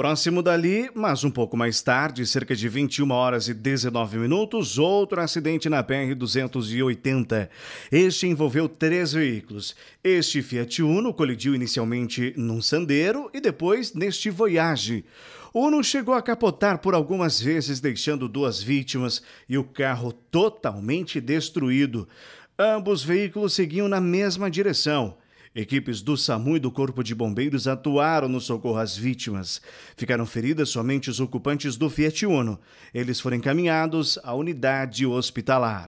Próximo dali, mas um pouco mais tarde, cerca de 21 horas e 19 minutos, outro acidente na PR-280. Este envolveu três veículos. Este Fiat Uno colidiu inicialmente num sandeiro e depois neste Voyage. Uno chegou a capotar por algumas vezes, deixando duas vítimas e o carro totalmente destruído. Ambos veículos seguiam na mesma direção. Equipes do SAMU e do Corpo de Bombeiros atuaram no socorro às vítimas. Ficaram feridas somente os ocupantes do Fiat Uno. Eles foram encaminhados à unidade hospitalar.